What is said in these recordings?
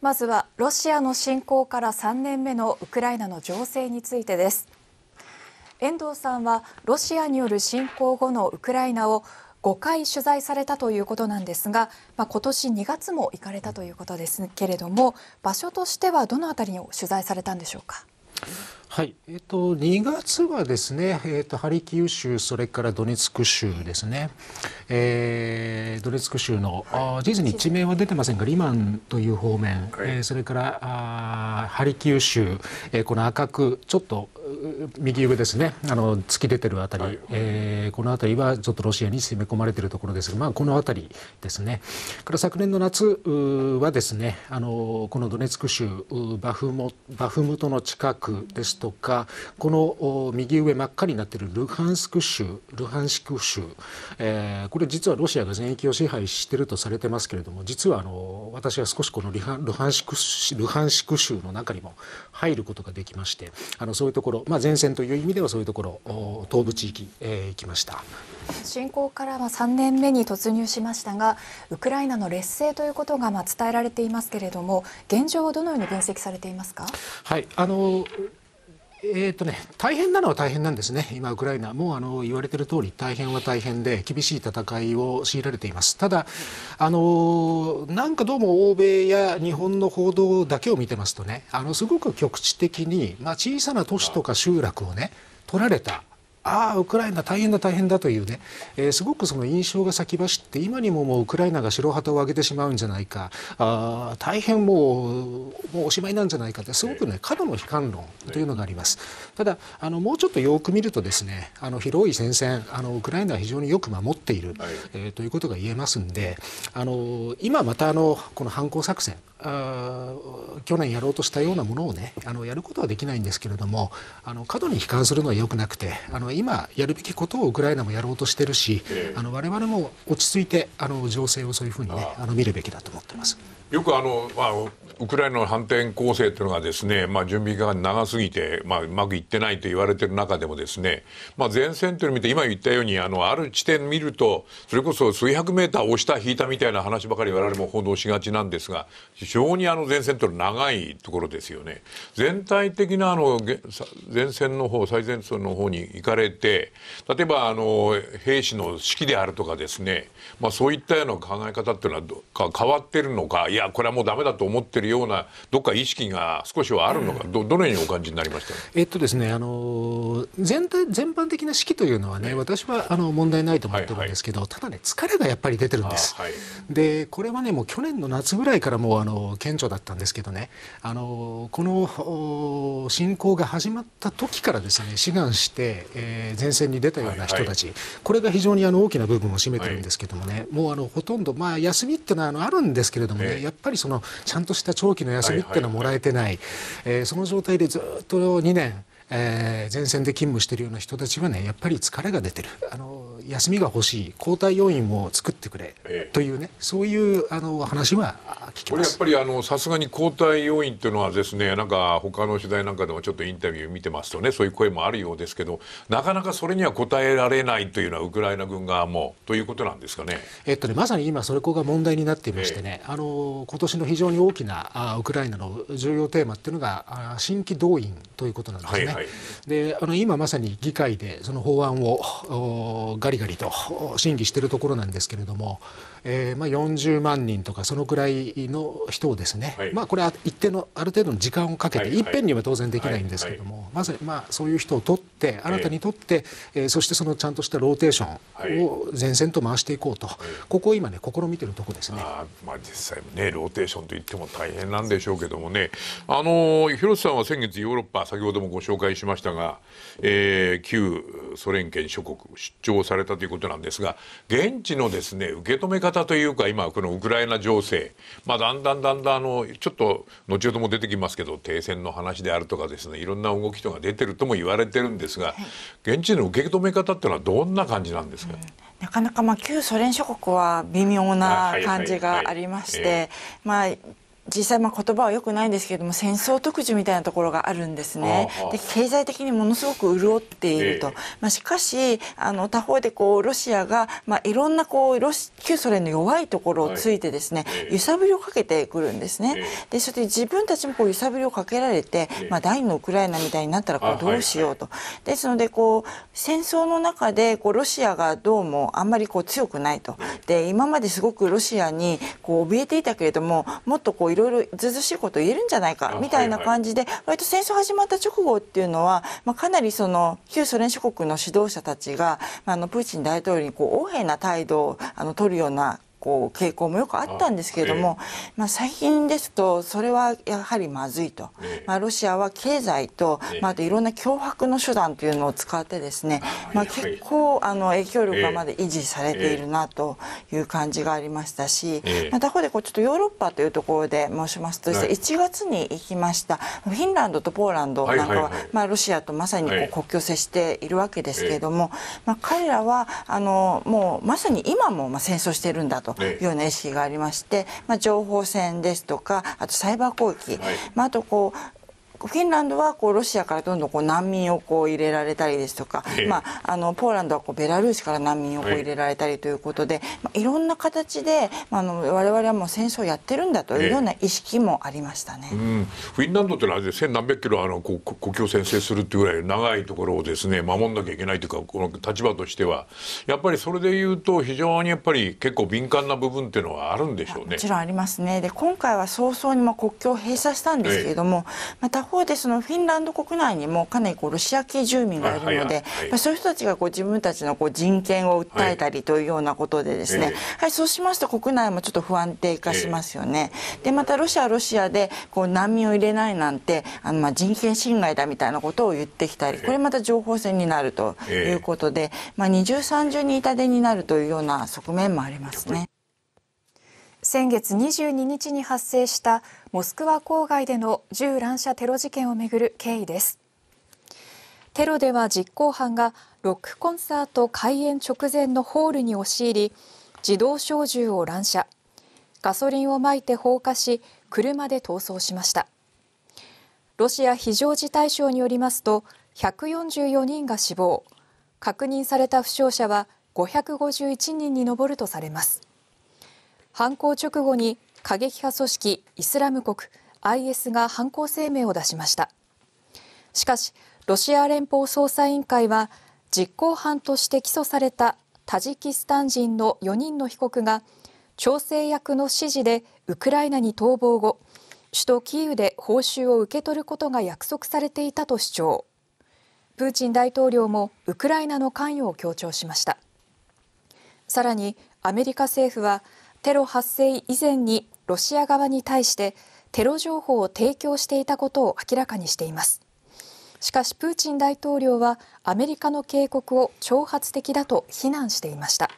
まずはロシアの侵攻から3年目のウクライナの情勢についてです遠藤さんはロシアによる侵攻後のウクライナを5回取材されたということなんですが、まあ、今年2月も行かれたということですけれども場所としてはどのあたりを取材されたんでしょうか。はいえーと、2月はですね、えーと、ハリキウ州、それからドネツク州ですね、えー、ドネツク州の、はい、地図に地名は出てませんが、リマンという方面、はい、えー、それからあハリキウ州、えー、この赤く、ちょっと右上ですね、あの突き出てるあたり、はい、えー、このあたりはちょっとロシアに攻め込まれているところですが、まあ、このあたりですね、から昨年の夏はですね、あのこのドネツク州バフモ、バフムトの近くですとかこの右上真っ赤になっているルハンスク州ルハンシク州、えー、これ実はロシアが全域を支配しているとされてますけれども実はあの私は少しこのルハンルハンシクルハンシク州の中にも入ることができましてあのそういうところ、まあ、前線という意味ではそういうところ東部地域、え行きました侵攻からは3年目に突入しましたがウクライナの劣勢ということがまあ伝えられていますけれども現状をどのように分析されていますか。はいあのえーとね、大変なのは大変なんですね、今、ウクライナ、もうあの言われている通り、大変は大変で、厳しい戦いを強いられています、ただ、あのなんかどうも欧米や日本の報道だけを見てますとね、あのすごく局地的に、まあ、小さな都市とか集落をね、取られた。ああウクライナ大変だ大変だというね、えー、すごくその印象が先走って今にももうウクライナが白旗を上げてしまうんじゃないかあ大変もうもうおしまいなんじゃないかってすごくね過度の悲観論というのがありますただあのもうちょっとよく見るとですねあの広い戦線あのウクライナは非常によく守っている、えー、ということが言えますんであの今またあのこの反攻作戦あ去年やろうとしたようなものをねあのやることはできないんですけれどもあの過度に悲観するのはよくなくてあの今やるべきことをウクライナもやろうとしてるし、あの我々も落ち着いてあの情勢をそういうふうにねあの見るべきだと思ってます。よくあの、まあ、ウクライナの反転攻勢というのがですね、まあ、準備期間長すぎて、まあ、うまくいってないと言われている中でもですね、まあ、前線というのを見て今言ったようにあのある地点見るとそれこそ数百メーター押した引いたみたいな話ばかり我々も報道しがちなんですが非常にあの前線というのは長いところですよね。全体的なあの前線の方最前線の方に行かれて例えばあの兵士の士気であるとかですね、まあ、そういったような考え方というのは変わっているのかいややこれはもうダメだと思ってるようなどっか意識が少しはあるのか、どどのようにお感じになりました、えっとですねあの全体全般的な指揮というのはね、私はあの問題ないと思ってるんですけど、はいはい、ただね疲れがやっぱり出てるんです。はい、でこれはねもう去年の夏ぐらいからもうあの顕著だったんですけどねあのこの侵攻が始まった時からですね志願して、えー、前線に出たような人たち、はいはい、これが非常にあの大きな部分を占めてるんですけどもね、はい、もうあのほとんどまあ休みってのはあのあるんですけれどもね、えーやっぱりそのちゃんとした長期の休みっていうのはもらえてない、えー、その状態でずっと2年、えー、前線で勤務しているような人たちはねやっぱり疲れが出てる。あの休みが欲しい交代要員を作ってくれというね、ええ、そういうあの話は聞きますこれやっぱりあのさすがに交代要員というのはですねなんか他の取材なんかでもちょっとインタビュー見てますとねそういう声もあるようですけどなかなかそれには応えられないというのはウクライナ軍側もということなんですかね。えっとねまさに今それこが問題になっていましてね、え、あの今年の非常に大きなあウクライナの重要テーマっていうのが新規動員ということなんですね。はいはい、であの今まさに議会でその法案をガリがりと審議しているところなんですけれどもえー、まあ、40万人とかそのくらいの人をですね、はい、まあ、これは一定のある程度の時間をかけて、はい、いっぺんには当然できないんですけども、まず、まあ、そういう人を取って新たに取って、えー、そしてそのちゃんとしたローテーションを前線と回していこうと、ここを今ね試みてるとこですね。あまあ、実際ねローテーションといっても大変なんでしょうけどもね、あの広瀬さんは先月ヨーロッパ先ほどもご紹介しましたが、えー、旧ソ連圏諸国出張されたということなんですが現地のですね受け止め方方というか今このウクライナ情勢、まあ、だんだんだんだんあのちょっと後ほども出てきますけど停戦の話であるとかですねいろんな動きとか出てるとも言われてるんですが、現地の受け止め方っていうのはどんな感じなんですか、うん、なかなかまあ旧ソ連諸国は微妙な感じがありまして、ま実際、まあ、言葉はよくないんですけれども戦争特需みたいなところがあるんですねで経済的にものすごく潤っていると、えー、まあ、しかしあの他方でこうロシアが、まあ、いろんなこうロシ旧ソ連の弱いところをついてですね、はい、揺さぶりをかけてくるんですね、えー、でそして自分たちもこう揺さぶりをかけられて、えー、まあ、第二のウクライナみたいになったらこうどうしようと、はい、ですのでこう戦争の中でこうロシアがどうもあんまりこう強くないとで今まですごくロシアにこう怯えていたけれどももっとこうろいろずずしいこと言えるんじゃないかみたいな感じで、はいはい、割と戦争始まった直後っていうのは、まあ、かなりその旧ソ連諸国の指導者たちが、まあ、あのプーチン大統領にこう横柄な態度をあの取るようなこう傾向もよくあったんですけれども、えー、まあ、最近ですとそれはやはりまずいと、えー、まあ、ロシアは経済と、まあ、あといろんな脅迫の手段というのを使ってですね、まあ、結構あの影響力がまだ維持されているなという感じがありましたし、まあ、他方でこうちょっとヨーロッパというところで申しますとし1月に行きましたフィンランドとポーランドなんかは、まあ、ロシアとまさにこう国境接しているわけですけれども、まあ、彼らはあのもうまさに今もまあ戦争しているんだと。というような意識がありまして、まあ、情報戦ですとかあとサイバー攻撃、はい、まあ、あとこうフィンランドはこうロシアからどんどんこう難民をこう入れられたりですとか、ええ、まあ、あのポーランドはこうベラルーシから難民をこう入れられたりということで、え、まあ、いろんな形で、まあ、あの我々はもう戦争をやってるんだというような意識もありましたね、うん、フィンランドってのは千何百キロあのこう国境を先制するというぐらい長いところをですね守んなきゃいけないというかこの立場としてはやっぱりそれでいうと非常にやっぱり結構敏感な部分っていうのはあるんでしょうね。もちろんありますねで今回は早々にまあ国境を閉鎖したんですけれども、また方でそのフィンランド国内にもかなりこうロシア系住民がいるので、はいそういう人たちがこう自分たちのこう人権を訴えたりというようなことでですね、はい、はい、そうしますと国内もちょっと不安定化しますよね。でまたロシアはロシアでこう難民を入れないなんてあのまあ人権侵害だみたいなことを言ってきたりこれまた情報戦になるということで、まあ、二重三重に痛手になるというような側面もありますね。先月22日に発生したモスクワ郊外での銃乱射テロ事件をめぐる経緯ですテロでは実行犯がロックコンサート開演直前のホールに押し入り自動小銃を乱射ガソリンをまいて放火し車で逃走しましたロシア非常事態省によりますと144人が死亡確認された負傷者は551人に上るとされます犯行直後に過激派組織イスラム国 IS が犯行声明を出しましたしかしロシア連邦捜査委員会は実行犯として起訴されたタジキスタン人の4人の被告が調整役の指示でウクライナに逃亡後首都キーウで報酬を受け取ることが約束されていたと主張プーチン大統領もウクライナの関与を強調しましたさらにアメリカ政府はテロ発生以前にロシア側に対してテロ情報を提供していたことを明らかにしていますしかしプーチン大統領はアメリカの警告を挑発的だと非難していました。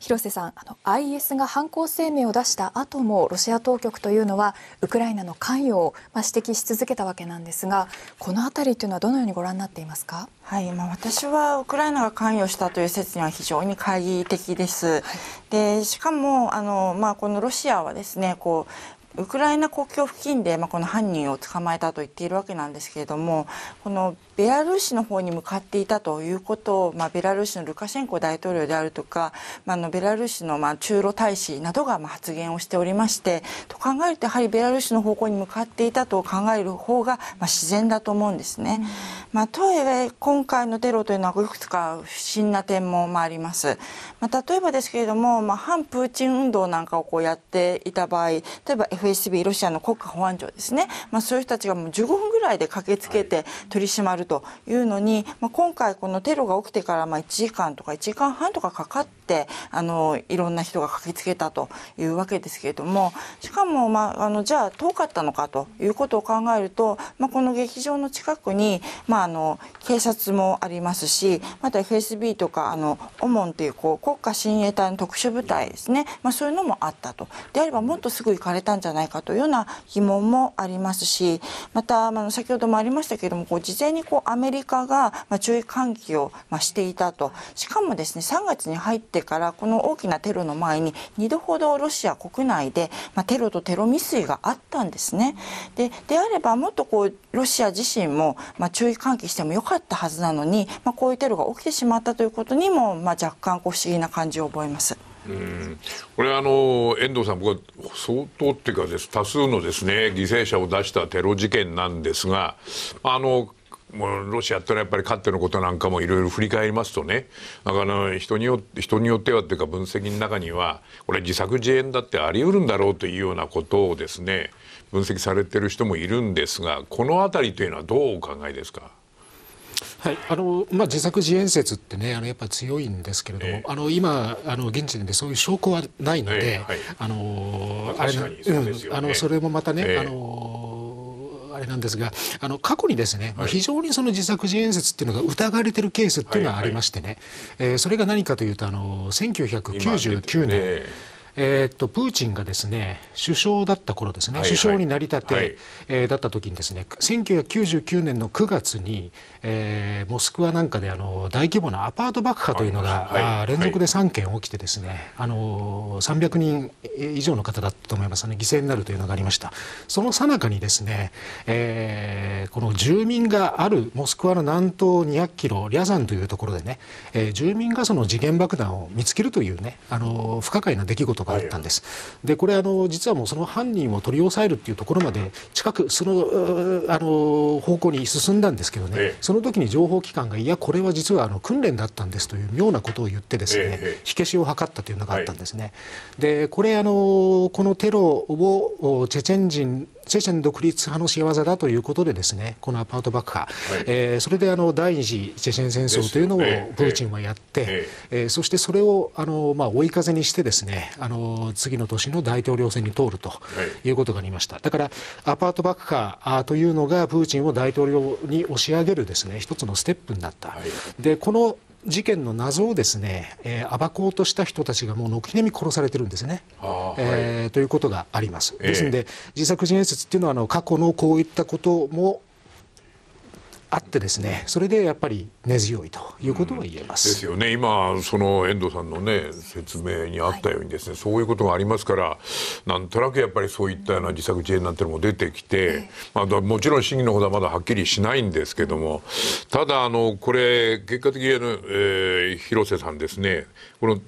広瀬さんあの IS が犯行声明を出した後もロシア当局というのはウクライナの関与を、まあ、指摘し続けたわけなんですがこの辺りというのはどのようにご覧になっていますか。はい、まあ、私はウクライナが関与したという説には非常に懐疑的です。はい、でしかもあの、まあ、このロシアはですねこうウクライナ国境付近で、まあ、この犯人を捕まえたと言っているわけなんですけれどもこのベラルーシの方に向かっていたということを、まあ、ベラルーシのルカシェンコ大統領であるとか、まあ、のベラルーシの、まあ、中ロ大使などが、まあ、発言をしておりましてと考えるとやはりベラルーシの方向に向かっていたと考える方が、まあ、自然だと思うんですね。まあ、とはいえ今回のテロというのはいくつか不審な点も、まあ、あります。まあ、例えばですけれども、まあ、反プーチン運動なんかをこうやっていた場合例えば f FSB、ロシアの国家保安庁ですね、まあ、そういう人たちがもう15分ぐらいで駆けつけて取り締まるというのに、まあ、今回、このテロが起きてからまあ1時間とか1時間半とかかかってあのいろんな人が駆けつけたというわけですけれどもしかも、まあ、あのじゃあ遠かったのかということを考えると、まあ、この劇場の近くに、まあ、あの警察もありますしまた FSB とかあのオモン n というこう国家親衛隊の特殊部隊ですね、まあ、そういうのもあったと。であればもっとすぐ行かれたんじゃじゃないかというような疑問もありますしまた、まあ、先ほどもありましたけれどもこう事前にこうアメリカが、まあ、注意喚起を、まあ、していたとしかもですね3月に入ってからこの大きなテロの前に2度ほどロシア国内で、まあ、テロとテロ未遂があったんですね。でであればもっとこうロシア自身も、まあ、注意喚起してもよかったはずなのに、まあ、こういうテロが起きてしまったということにも、まあ、若干こう不思議な感じを覚えます。うんこれあの遠藤さん、僕は相当っていうかです多数のですね犠牲者を出したテロ事件なんですが、あのもうロシアってのはやっぱりかってのことなんかもいろいろ振り返りますとねだから人によって人によってはっていうか分析の中にはこれ自作自演だってあり得るんだろうというようなことをですね分析されてる人もいるんですがこの辺りというのはどうお考えですかはいあのまあ、自作自演説ってねあのやっぱ強いんですけれども、えー、あの今あの現時点でそういう証拠はないので、えーはい、あの、あ、れそ、ね、うん、あのそれもまたね、えー、あのあれなんですがあの過去にですね、はい、非常にその自作自演説っていうのが疑われてるケースっていうのがありましてね、はいはい、えー、それが何かというとあの1999年。えー、っとプーチンがですね首相だった頃ですね、はいはい、首相になりたて、はい、えー、だった時にですね1999年の9月に、えー、モスクワなんかであの大規模なアパート爆破というのが、はい、連続で3件起きてですね、はい、あの300人以上の方だったと思いますね犠牲になるというのがありましたその最中にですね、えー、この住民があるモスクワの南東200キロリャザンというところでね、えー、住民がその時限爆弾を見つけるというねあの不可解な出来事があったんです。はい、でこれあの実はもうその犯人を取り押さえるっていうところまで近くそのあの方向に進んだんですけどね、ええ、その時に情報機関がいやこれは実はあの訓練だったんですという妙なことを言ってですね、え、火消しを図ったというのがあったんですね。はい、でこれあのこのテロをチェチェン人チェチェン独立派の仕業だということでですねこのアパート爆破、はい、えー、それであの第二次チェチェン戦争というのをプーチンはやって、ええー、そしてそれをあの、まあ、追い風にしてですねあの次の年の大統領選に通るということがありました、はい、だからアパート爆破というのがプーチンを大統領に押し上げるですね一つのステップになった。はい、でこの事件の謎をですね、えー、暴こうとした人たちがもう軒並み殺されてるんですね、はい、えー、ということがあります。ですので、自作自演説っていうのはあの過去のこういったこともあってですねそれでやっぱり根強いということは言えます、うん、ですよね今その遠藤さんのね説明にあったようにですね、はい、そういうことがありますからなんとなくやっぱりそういったような自作自演なんてのも出てきて、まあ、もちろん審議のほどはまだはっきりしないんですけどもただあのこれ結果的に、えー、広瀬さんですねこの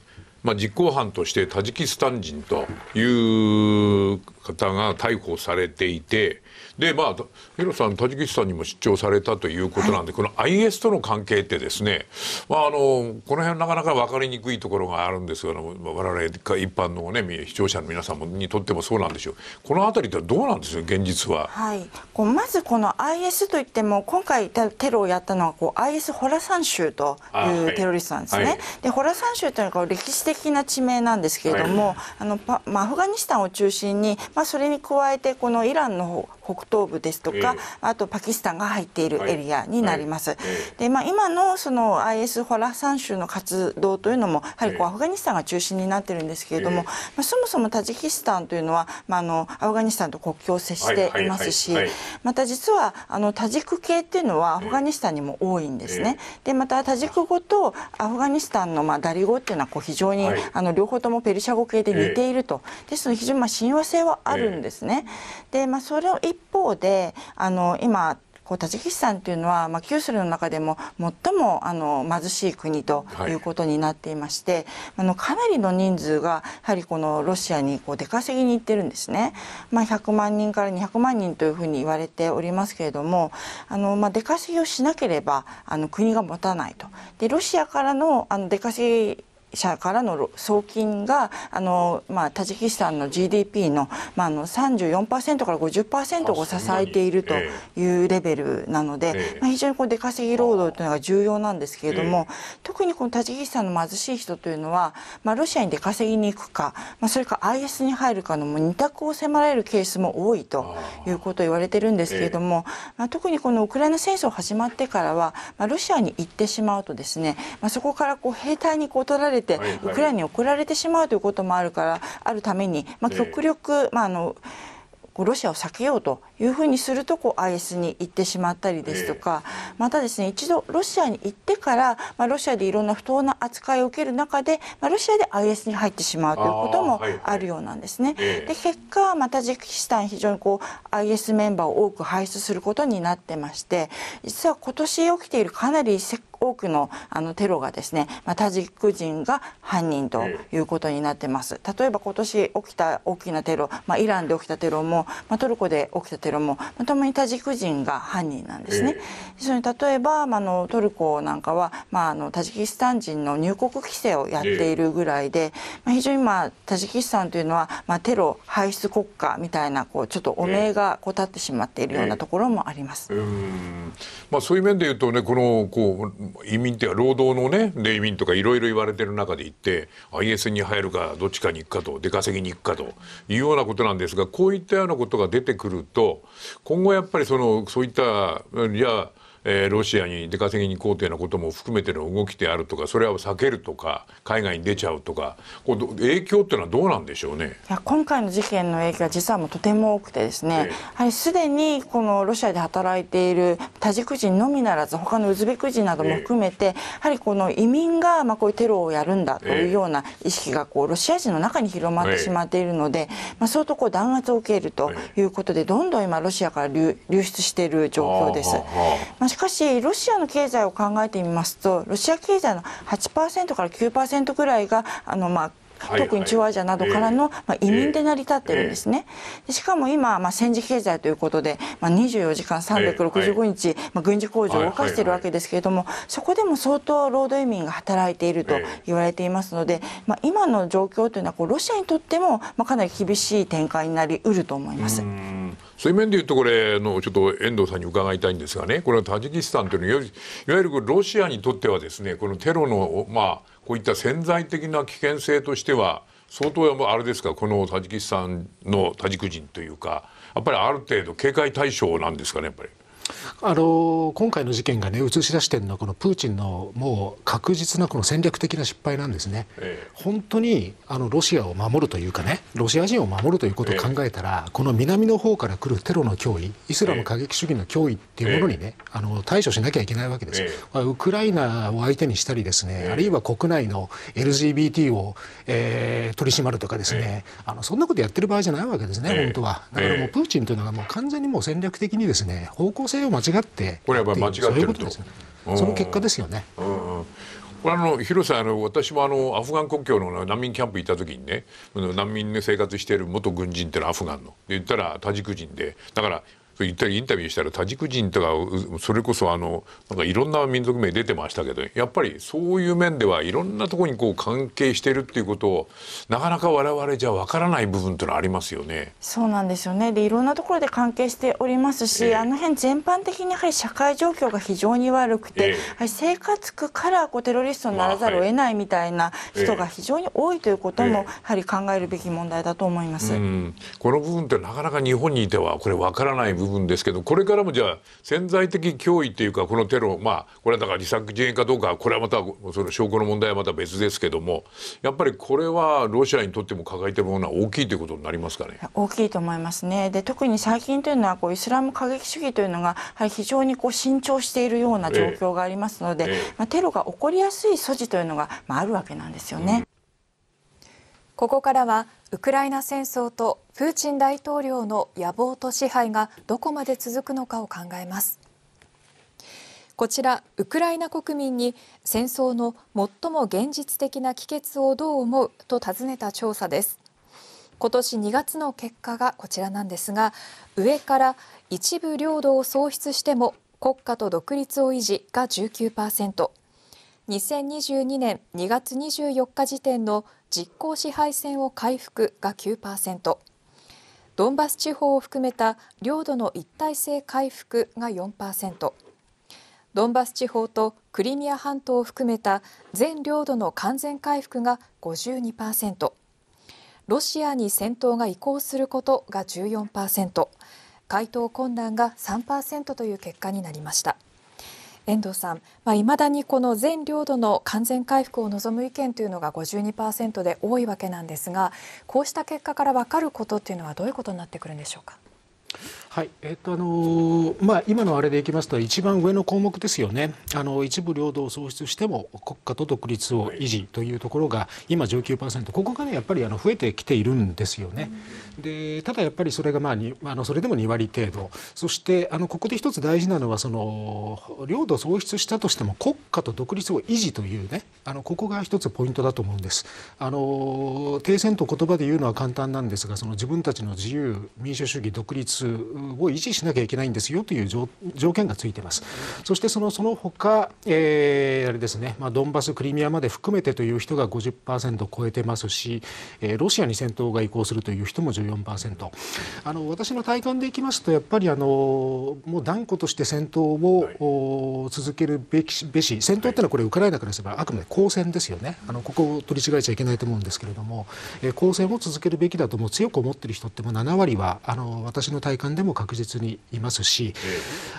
まあ、実行犯としてタジキスタン人という方が逮捕されていてでまあ広ロさんタジキスタにも出張されたということなんで、はい、この IS との関係ってですね、まあ、あのこの辺なかなか分かりにくいところがあるんですが我々一般の、ね、視聴者の皆さんにとってもそうなんでしょうこの辺りってどうなんですよ現実は、はい、こうまずこの IS といっても今回テロをやったのはこう IS ホラサン州というテロリストなんですね。はい、でホラサン州というのは歴史的な地名なんですけれども、あのまあ、アフガニスタンを中心に、まあ、それに加えてこのイランの北東部ですとか、あとパキスタンが入っているエリアになります。でまあ、今のその IS ホラサン州の活動というのもやはりこうアフガニスタンが中心になっているんですけれども、まあ、そもそもタジキスタンというのは、まあ、あのアフガニスタンと国境を接していますし、また実はあのタジク系っていうのはアフガニスタンにも多いんですね。でまたタジク語とアフガニスタンのまあダリ語っていうのはこう非常に、あの両方ともペルシャ語系で似ていると、ですので非常にまあ親和性はあるんですね。でまあ、それを一方方であの今こうタジキスタンっていうのは、まあ、旧ソ連の中でも最もあの貧しい国ということになっていまして、はい、あのかなりの人数がやはりこのロシアにこう出稼ぎに行ってるんですね、まあ、100万人から200万人というふうに言われておりますけれどもあの、まあ、出稼ぎをしなければあの国が持たないとでロシアからのあの出稼ぎ者からの送金があの、まあ、タジキスタンの GDP の,、まあ、あの34%から50%を支えているというレベルなので、まあ、非常にこう出稼ぎ労働というのが重要なんですけれども、特にこのタジキスタンの貧しい人というのは、まあ、ロシアに出稼ぎに行くか、まあ、それか IS に入るかのも二択を迫られるケースも多いということを言われてるんですけれども、まあ、特にこのウクライナ戦争始まってからは、まあ、ロシアに行ってしまうとですね、まあ、そこからこう兵隊にこう取られえてウクライナに送られてしまうということもあるからあるために、まあ、極力、まあ、あのロシアを避けようというふうにするとこう IS に行ってしまったりですとか、またですね一度ロシアに行ってから、まあ、ロシアでいろんな不当な扱いを受ける中で、まあ、ロシアで IS に入ってしまうということもあるようなんですね。で結果、まあ、タジキスタン非常にこう IS メンバーを多く輩出することになってまして実は今年起きているかなり世界多くのあのテロがですね、まあ、タジク人が犯人ということになってます。例えば今年起きた大きなテロ、まあ、イランで起きたテロも、まあ、トルコで起きたテロも、まあ、共にタジク人が犯人なんですね。それ例えば、まあの、トルコなんかは、まあ、あのタジキスタン人の入国規制をやっているぐらいで、まあ、非常に、まあ、タジキスタンというのは、まあ、テロ排出国家みたいなこうちょっと汚名がこう立ってしまっているようなところもあります。まあ、そういう面で言うとねこのこう移民っていうか労働のね移民とかいろいろ言われてる中で行って IS に入るかどっちかに行くかと出稼ぎに行くかというようなことなんですがこういったようなことが出てくると今後やっぱりそのそういったゃあえー、ロシアに出稼ぎに行こうというようなことも含めての動きであるとかそれは避けるとか海外に出ちゃうとかこう影響っていうのはどうなんでしょうねいや今回の事件の影響は実はもうとても多くてですね、えはすでにこのロシアで働いているタジク人のみならず他のウズベク人なども含めて、え、やはりこの移民がまあこういうテロをやるんだというような意識がこうロシア人の中に広まってしまっているので、まあ、相当こう弾圧を受けるということでどんどん今ロシアから流出している状況です。まあしかしロシアの経済を考えてみますとロシア経済の8%から9%ぐらいがあの、まあ、特に中央アジアなどからの、ま移民で成り立ってるんですね。でしかも今、まあ、戦時経済ということで、まあ、24時間365日、まあ、軍事工場を動かしているわけですけれども、そこでも相当労働移民が働いていると言われていますので、ま今の状況というのはこうロシアにとっても、まかなり厳しい展開になりうると思います。そういう面でいうとこれのちょっと遠藤さんに伺いたいんですがねこれはタジキスタンというのはいわゆるロシアにとってはですねこのテロのまあこういった潜在的な危険性としては相当あれですかこのタジキスタンのタジク人というかやっぱりある程度警戒対象なんですかねやっぱり。あの今回の事件が、ね、映し出しているのはこのプーチンのもう確実なこの戦略的な失敗なんですね、ええ、本当にあのロシアを守るというかねロシア人を守るということを考えたら、え、この南の方から来るテロの脅威イスラム過激主義の脅威っていうものにね、あの対処しなきゃいけないわけです、えウクライナを相手にしたりですね、あるいは国内の LGBT を、えー、取り締まるとかですね、あのそんなことやってる場合じゃないわけですね、本当はだからもうプーチンというのがもう完全にもう戦略的にですね方向性性を間違ってこれは間違ってるとその結果ですよね。これあの広さあの私もあのアフガン国境の難民キャンプ行った時にね難民で生活している元軍人っていうのはアフガンので言ったらタジク人でだから言ったりインタビューしたらタジク人とかそれこそあのなんかいろんな民族名出てましたけどやっぱりそういう面ではいろんなところにこう関係してるっていうことをなかなか我々じゃわからない部分というのはありますよね。そうなんですよねでいろんなところで関係しておりますし、えー、あの辺全般的にやはり社会状況が非常に悪くて、えー、生活苦からこうテロリストにならざるを得ないみたいな人が非常に多いということも、やはり考えるべき問題だと思います。えー、この部分ってなかなか日本にいてはこれわからない部分部分ですけどこれからもじゃあ潜在的脅威というかこのテロまあこれはだから自作自演かどうかこれはまたその証拠の問題はまた別ですけどもやっぱりこれはロシアにとっても抱えてるものは大きいということになりますかね。大きいと思いますねで特に最近というのはこうイスラム過激主義というのが非常にこう伸長しているような状況がありますので、えええ、まあ、テロが起こりやすい素地というのが、まあ、あるわけなんですよね。うんここからはウクライナ戦争とプーチン大統領の野望と支配がどこまで続くのかを考えますこちらウクライナ国民に戦争の最も現実的な帰結をどう思うと尋ねた調査です今年2月の結果がこちらなんですが上から一部領土を喪失しても国家と独立を維持が19%。2022年2月24日時点の実効支配線を回復が9%ドンバス地方を含めた領土の一体性回復が4%ドンバス地方とクリミア半島を含めた全領土の完全回復が52%ロシアに戦闘が移行することが14%回答困難が3%という結果になりました。遠藤さん、まあ、未だにこの全領土の完全回復を望む意見というのが52%で多いわけなんですがこうした結果から分かることというのはどういうことになってくるんでしょうか。はいえっとあのまあ、今のあれでいきますと一番上の項目ですよねあの一部領土を喪失しても国家と独立を維持というところが今19%ここが、ね、やっぱりあの増えてきているんですよね。でただやっぱりそれが、まあ、にあのそれでも2割程度そしてあのここで一つ大事なのはその領土を喪失したとしても国家と独立を維持というねあのここが一つポイントだと思うんです。あの停戦と言葉で言うのは簡単なんですがその自分たちの自由民主主義独立を維持しなきゃいけないんですよという条件がついています。そしてそのその他、えー、あれですね、まあ、ドンバス、クリミアまで含めてという人が50%を超えてますし、えー、ロシアに戦闘が移行するという人も14%あの私の体感でいきますとやっぱりあのもう断固として戦闘を、はい、続けるべきべし戦闘というのはこれウクライナからすればあくまで交戦ですよねあのここを取り違えちゃいけないと思うんですけれども、えー、交戦を続けるべきだともう強く思っている人ってもう7割はあの私の体感でもも確実にいますし、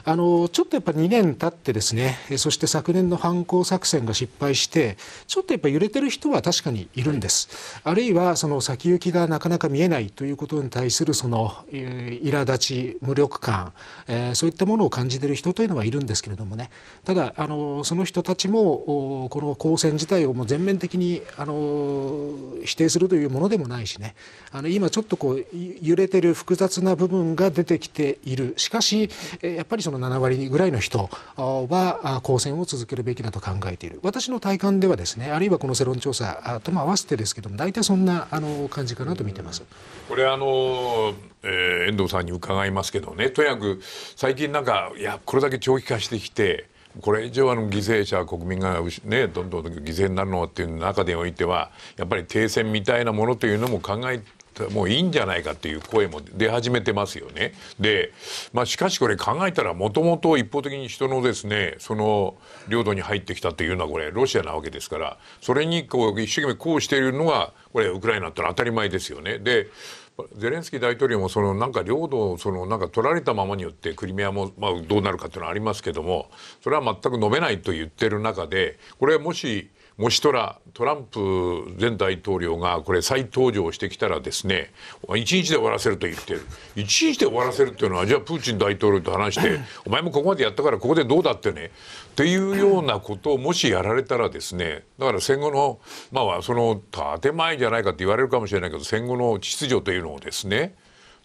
あのちょっとやっぱり2年経ってですねそして昨年の反行作戦が失敗してちょっとやっぱ揺れてる人は確かにいるんです、あるいはその先行きがなかなか見えないということに対するその、苛立ち無力感、えー、そういったものを感じてる人というのはいるんですけれどもねただあのその人たちもこの抗戦自体をもう全面的にあの否定するというものでもないしねあの今ちょっとこう揺れてる複雑な部分が出てきているしかしやっぱりその7割ぐらいの人は抗戦を続けるべきだと考えている私の体感ではですねあるいはこの世論調査とも合わせてですけども大体そんなあの感じかなと見てます。これあのえー、遠藤さんに伺いますけどねとにかく最近なんかいやこれだけ長期化してきてこれ以上あの犠牲者国民が、ね、どんどん犠牲になるのっていう中でおいてはやっぱり停戦みたいなものというのも考えもういいんじゃないかっていう声も出始めてますよね。で、まあ、しかしこれ考えたらもともと一方的に人のですねその領土に入ってきたというのはこれロシアなわけですからそれにこう一生懸命こうしているのがこれウクライナってのは当たり前ですよね。でゼレンスキー大統領もそのなんか領土をそのなんか取られたままによってクリミアもまあどうなるかっていうのはありますけどもそれは全く述べないと言ってる中でこれもしもしとらトランプ前大統領がこれ再登場してきたらですね一日で終わらせると言ってる一日で終わらせるっていうのはじゃあプーチン大統領と話して お前もここまでやったからここでどうだってねっていうようなことをもしやられたらですねだから戦後のまあその建前じゃないかって言われるかもしれないけど戦後の秩序というのをですね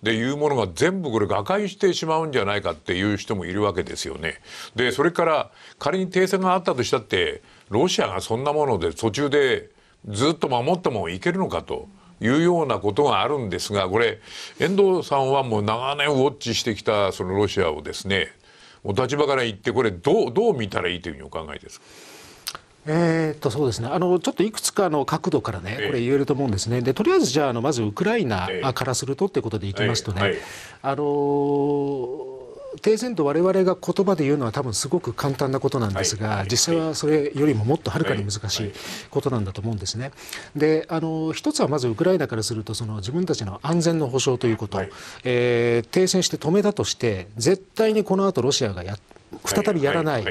でいうものが全部これ瓦解してしまうんじゃないかっていう人もいるわけですよね。でそれから仮に停戦があったとしたってロシアがそんなもので途中でずっと守ったままいけるのかというようなことがあるんですがこれ遠藤さんはもう長年ウォッチしてきたそのロシアをですねお立場から言ってこれどうどう見たらいいというふうにお考えですかえー、っとそうですねあのちょっといくつかの角度からね、これ言えると思うんですね、でとりあえずじゃあの、まずウクライナからするとってことでいきますとね、あのー停戦と我々が言葉で言うのは多分すごく簡単なことなんですが、はい、実際はそれよりももっとはるかに難しいことなんだと思うんですね。であの一つはまずウクライナからするとその自分たちの安全の保障ということ、はい、えー、停戦して止めたとして絶対にこの後ロシアがやって再びやらないウ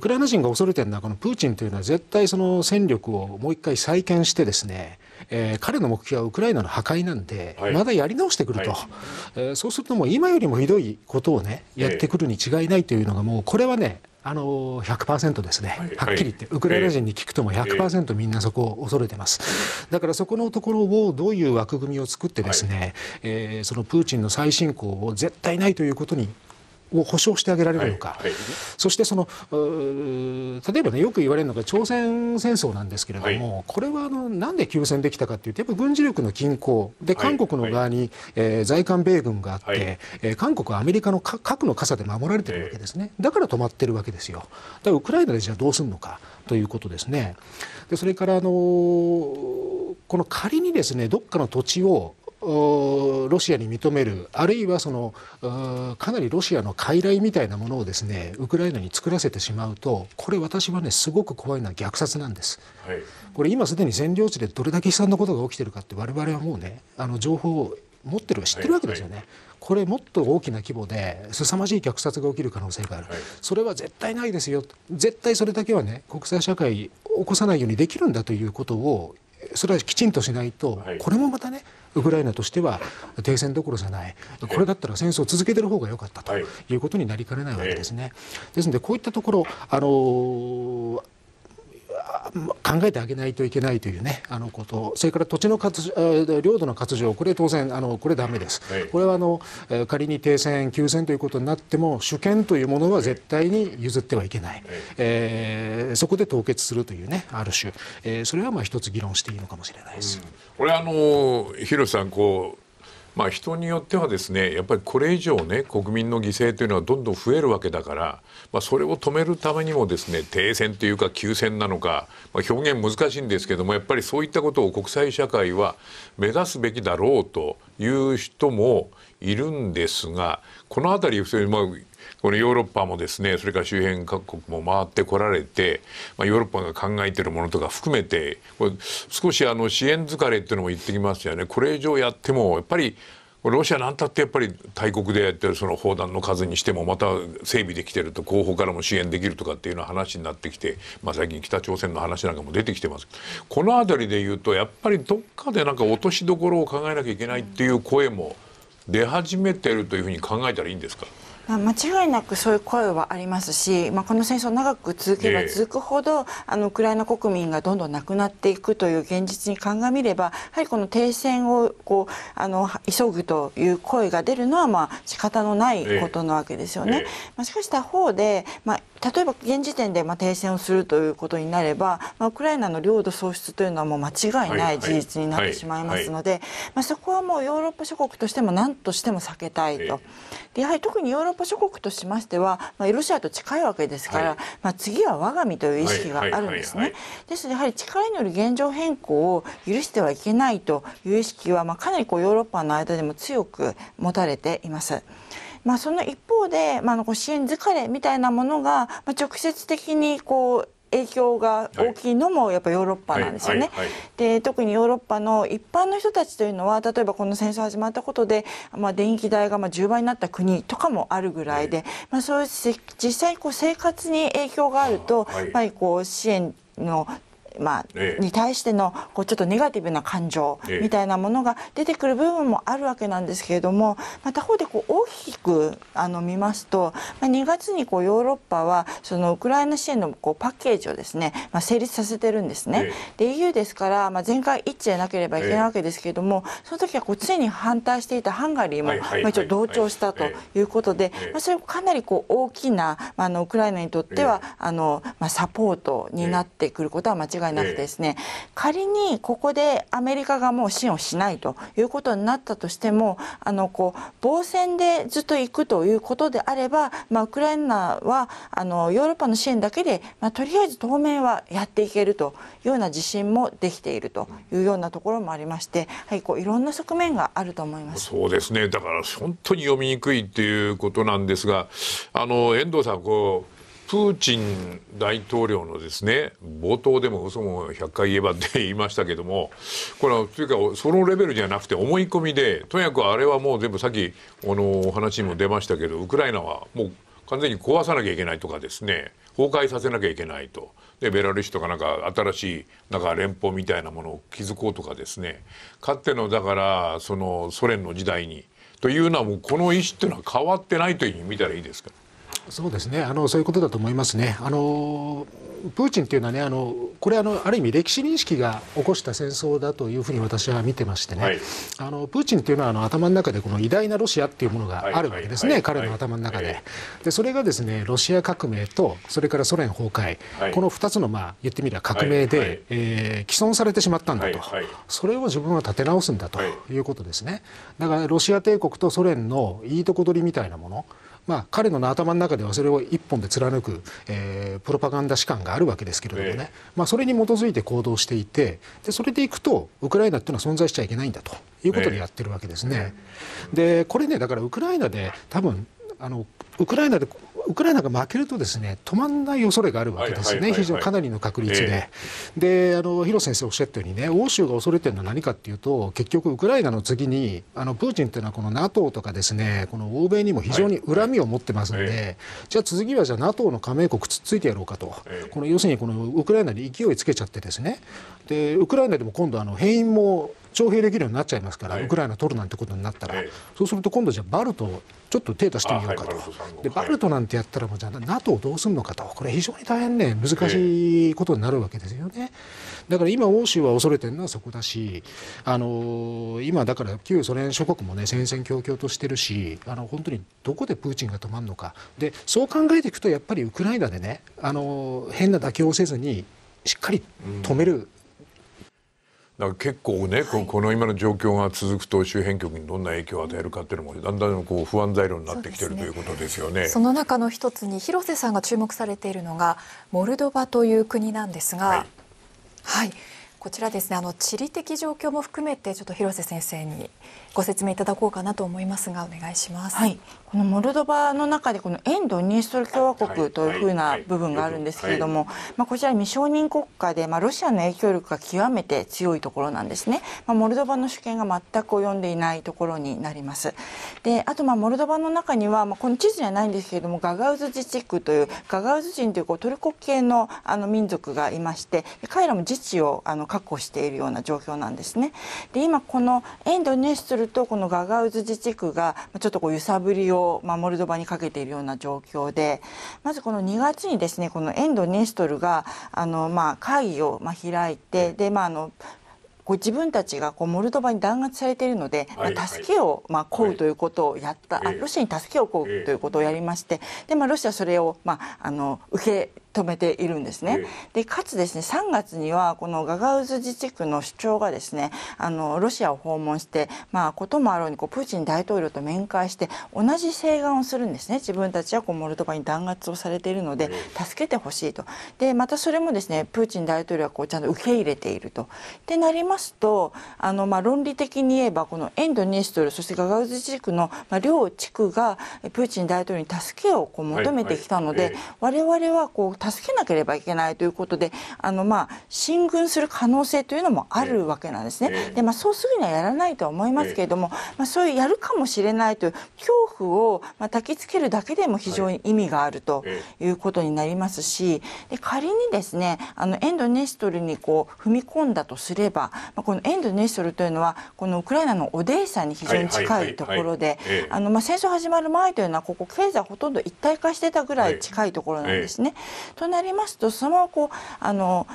クライナ人が恐れてるのはこのプーチンというのは絶対その戦力をもう一回再建してですねえー、彼の目標はウクライナの破壊なんで、はい、まだやり直してくると、はい、えー、そうするともう今よりもひどいことをねやってくるに違いないというのがもうこれはねあの100%ですね、はっきり言って、ウクライナ人に聞くとも100%みんなそこを恐れてます、だからそこのところをどういう枠組みを作って、ですね、はえそのプーチンの再侵攻を絶対ないということにを保証してあげられるのか、はいはい、そしてその例えばねよく言われるのが朝鮮戦争なんですけれども、はい、これはあのなんで休戦できたかっていうとやっぱ軍事力の均衡で韓国の側に、えー、在韓米軍があって、えー、韓国はアメリカの核の傘で守られてるわけですねだから止まってるわけですよだからウクライナでじゃあどうするのかということですねでそれからあのー、この仮にですねどっかの土地をロシアに認めるあるいはそのかなりロシアの傀儡みたいなものをですねウクライナに作らせてしまうとこれ私はねすごく怖いのは虐殺なんです、はい、これ今すでに占領地でどれだけ悲惨なことが起きてるかって我々はもうねあの情報を持ってる知ってるわけですよね、はいはい、これもっと大きな規模で凄まじい虐殺が起きる可能性がある、はい、それは絶対ないですよ絶対それだけはね国際社会起こさないようにできるんだということをそれはきちんとしないと、これもまたねウクライナとしては停戦どころじゃないこれだったら戦争を続けてる方が良かったということになりかねないわけですね。ですのでこういったところあの考えてあげないといけないというねあのことそれから土地の活領土の活用これ当然あのこれだめです、はい、これはあの仮に停戦休戦ということになっても主権というものは絶対に譲ってはいけない、はい、えー、そこで凍結するというねある種、えー、それはまあ一つ議論していいのかもしれないです。うんこれあの広瀬さんこうまあ、人によってはですねやっぱりこれ以上ね国民の犠牲というのはどんどん増えるわけだから、まあ、それを止めるためにもですね停戦というか休戦なのか、まあ、表現難しいんですけどもやっぱりそういったことを国際社会は目指すべきだろうという人もいるんですがこの辺り、まあ、このヨーロッパもですねそれから周辺各国も回ってこられて、まあ、ヨーロッパが考えてるものとか含めてこれ少しあの支援疲れっていうのも言ってきますよねこれ以上やってもやっぱりロシアなんたってやっぱり大国でやってるその砲弾の数にしてもまた整備できてると後方からも支援できるとかっていうような話になってきて、まあ、最近北朝鮮の話なんかも出てきてますこの辺りでいうとやっぱりどっかでなんか落としどころを考えなきゃいけないっていう声も出始めてるというふうに考えたらいいんですか間違いなくそういう声はありますし、まあ、この戦争長く続けば続くほど、あのウクライナ国民がどんどんなくなっていくという現実に鑑みればやはりこの停戦をこうあの急ぐという声が出るのはまあ仕方のないことなわけですよね。えまあ、しかし他方で、まあ例えば現時点でま停戦をするということになれば、まウクライナの領土喪失というのはもう間違いない事実になってしまいますので、まそこはもうヨーロッパ諸国としても何としても避けたいと。でやはり特にヨーロッパ諸国としましては、まロシアと近いわけですから、ま次は我が身という意識があるんですね。ですのでやはり力による現状変更を許してはいけないという意識は、まかなりこうヨーロッパの間でも強く持たれています。まあ、その一方で、まあ、の支援疲れみたいなものが、まあ、直接的にこう影響が大きいのもやっぱヨーロッパなんですよね。で特にヨーロッパの一般の人たちというのは例えばこの戦争始まったことで、まあ、電気代がまあ10倍になった国とかもあるぐらいで、はい、まあ、そういう実際にこう生活に影響があると、はい、やっこう支援のまあ、に対してのこうちょっとネガティブな感情みたいなものが出てくる部分もあるわけなんですけれども、まあ、他方でこう大きくあの見ますと、まあ、2月にこうヨーロッパはそのウクライナ支援のこうパッケージをですね、まあ、成立させてるんですね。で EU ですから、まあ、全会一致でなければいけないわけですけれども、その時はこうついに反対していたハンガリーも、まあ、一応同調したということで、まあ、それかなりこう大きな、まあ、あのウクライナにとっては、あのまあ、サポートになってくることは間違いいなくてですね、仮にここでアメリカがもう支援をしないということになったとしてもあのこう防戦でずっと行くということであれば、まあ、ウクライナはあのヨーロッパの支援だけで、まあ、とりあえず当面はやっていけるというような自信もできているというようなところもありまして、はい、こういろんな側面があると思います。そうですねだから本当に読みにくいっていうことなんですがあの遠藤さんこうプーチン大統領のですね冒頭でも嘘も100回言えばって言いましたけどもこれはというかそのレベルじゃなくて思い込みでとにかくあれはもう全部さっきあのお話にも出ましたけどウクライナはもう完全に壊さなきゃいけないとかですね崩壊させなきゃいけないとでベラルーシとかなんか新しいなんか連邦みたいなものを築こうとかですねかつてのだからそのソ連の時代にというのはもうこの意思っていうのは変わってないというふうに見たらいいですから。そうですねあのそういうことだと思いますね。あのプーチンというのはねあのこれあのある意味歴史認識が起こした戦争だというふうに私は見てましてね、はい、あのプーチンというのはあの頭の中でこの偉大なロシアっていうものがあるわけですね、彼の頭の中で,、でそれがですねロシア革命とそれからソ連崩壊、はい、この2つのまあ言ってみれば革命で、はい、えー、既存されてしまったんだと、それを自分は立て直すんだということですね、だからロシア帝国とソ連のいいとこ取りみたいなものまあ、彼の頭の中ではそれを一本で貫く、えー、プロパガンダ士官があるわけですけれどもね、えー、まあ、それに基づいて行動していてでそれでいくとウクライナっていうのは存在しちゃいけないんだということでやってるわけですね。えー、でこれねだからウクライナで多分あのウクライナでウクライナが負けるとですね止まんない恐れがあるわけですね、非常にかなりの確率で、えー、であの広瀬先生おっしゃったようにね、欧州が恐れてるのは何かっていうと、結局、ウクライナの次に、あのプーチンっていうのは、この NATO とかですね、この欧米にも非常に恨みを持ってますので、じゃあ次はじゃあ NATO の加盟国つっついてやろうかと、えー、この要するにこのウクライナに勢いつけちゃってですね、でウクライナでも今度あの、兵員も徴兵できるようになっちゃいますから、はい、ウクライナ取るなんてことになったら、そうすると今度じゃあバルトをちょっと手出してみようかと、はい、でバルトなんてやったらもうじゃあ NATO をどうするのかとこれ非常に大変ね難しいことになるわけですよね。だから今欧州は恐れてるのはそこだし、あの今だから旧ソ連諸国もね戦々恐々としてるし、あの本当にどこでプーチンが止まるのか。でそう考えていくとやっぱりウクライナでね、あの変な妥協をせずにしっかり止める。うんだから結構ね、はい、この今の状況が続くと周辺局にどんな影響を与えるかっていうのもだんだんこう不安材料になってきてる、ね、ということですよね。その中の一つに広瀬さんが注目されているのがモルドバという国なんですが、はい、はい、こちらですねあの地理的状況も含めてちょっと広瀬先生にご説明いただこうかなと思いますがお願いします、はい、このモルドバの中でこの沿ドニエストル共和国というふうな部分があるんですけれども、まあ、こちら未承認国家で、まあ、ロシアの影響力が極めて強いところなんですね、まあ、モルドバの主権が全く及んでいないところになりますであとまあモルドバの中には、まあ、この地図じはないんですけれどもガガウズ自治区というガガウズ人というこうトルコ系のあの民族がいまして彼らも自治をあの確保しているような状況なんですねで今このンドニエストルるとこのガガウズ自治区がちょっとこう揺さぶりを、まあ、モルドバにかけているような状況でまずこの2月にですねこのエンド・ネストルがあの、まあ、会議を、まあ、開いてで、まあ、あのこう自分たちがこうモルドバに弾圧されているので、まあ、助けをまあ請うということをやった、はい、ロシアに助けを請うということをやりましてで、まあ、ロシアはそれをまああの受け止めているんですね。でかつですね3月にはこのガガウズ自治区の首長がですねあのロシアを訪問して、まあ、こともあろうにこうプーチン大統領と面会して同じ請願をするんですね自分たちはこうモルドバに弾圧をされているので助けてほしいとでまたそれもですねプーチン大統領はこうちゃんと受け入れていると。ってなりますとあの、まあ、論理的に言えばこのエンドニエストルそしてガガウズ自治区の、まあ、両地区がプーチン大統領に助けをこう求めてきたので、はいはいえー、我々はこう助けなければいけないということであの、まあ、進軍する可能性というのもあるわけなんですね。でまあ、そうすぐにはやらないとは思いますけれども、まあ、そういうやるかもしれないという恐怖を、まあ、焚きつけるだけでも非常に意味があるということになりますしで仮にですねあのエンドネストルにこう踏み込んだとすれば、まあ、このエンドネストルというのはこのウクライナのオデーサに非常に近いところで戦争始まる前というのはここ経済ほとんど一体化してたぐらい近いところなんですね。となりますとそのこうあの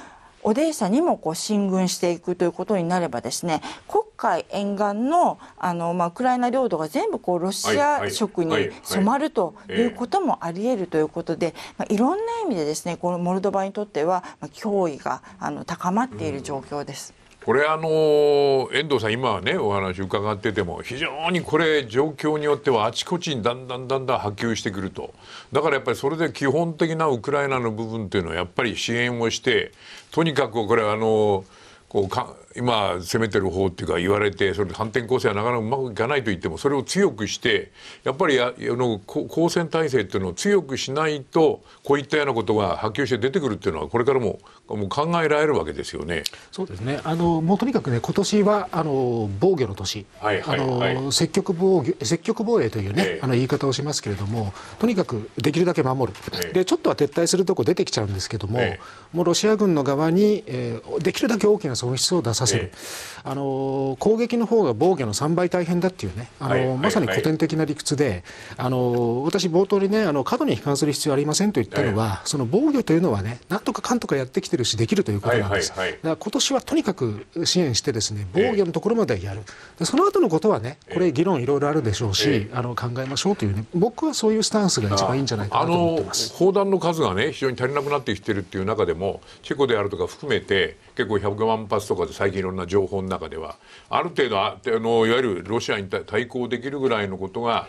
オデーサにもこう進軍していくということになればですね黒海沿岸のあの、まあ、ウクライナ領土が全部こうロシア色に染まるということもありえるということで、まあ、いろんな意味でですねこのモルドバにとっては、脅威があの高まっている状況です。うんこれあの遠藤さん今ねお話伺ってても非常にこれ状況によってはあちこちにだんだんだんだん波及してくるとだからやっぱりそれで基本的なウクライナの部分っていうのはやっぱり支援をしてとにかくこれあのこうか今攻めてる方っていうか言われてそれ反転攻勢はなかなかうまくいかないと言ってもそれを強くしてやっぱりあの抗戦体制っていうのを強くしないとこういったようなことが波及して出てくるっていうのはこれからももう考えられるわけですよね。そうですねあのもうとにかくね今年はあの防御の年、はいあの積極防積極防衛というね、えあの言い方をしますけれどもとにかくできるだけ守る、えでちょっとは撤退するとこ出てきちゃうんですけども、え、もうロシア軍の側に、えー、できるだけ大きな損失を出すさせる、あの攻撃の方が防御の3倍大変だっていうねあの、まさに古典的な理屈で、あの私、冒頭にねあの過度に悲観する必要ありませんと言ったのは、その防御というのはねなんとかかんとかやってきてるしできるということなんです、だから今年はとにかく支援してですね防御のところまでやる、その後のことはねこれ議論いろいろあるでしょうし、あの考えましょうというね僕はそういうスタンスが一番いいんじゃないかなと思ってます。砲弾の数がね非常に足りなくなってきてるっていう中でもチェコであるとか含めて結構100万発とかで最近いろんな情報の中ではある程度あのいわゆるロシアに対抗できるぐらいのことが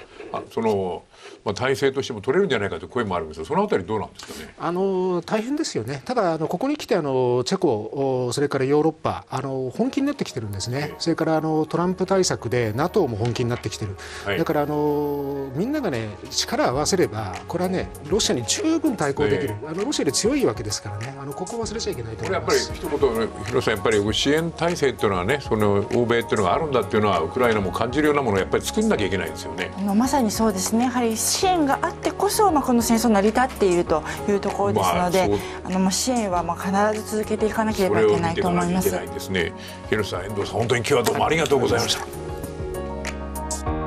その、まあ、体制としても取れるんじゃないかという声もあるんですがそのあたりどうなんですかねあの大変ですよねただあのここに来てあのチェコそれからヨーロッパあの本気になってきてるんですね、それからあのトランプ対策で NATO も本気になってきてる、はい、だからあのみんながね力を合わせればこれはねロシアに十分対抗できる、えあのロシアで強いわけですからねあのここ忘れちゃいけないと思います。これやっぱり一言広さん、やっぱり支援体制というのはねその欧米というのがあるんだというのはウクライナも感じるようなものをやっぱり作んなきゃいけないですよねまさにそうですね、やはり支援があってこそ、まあ、この戦争成り立っているというところですので、まあ、あのまあ支援はまあ必ず続けていかなければいけないと思います。いいですね、広さん、遠藤さん、本当に今日はどうもありがとうございました。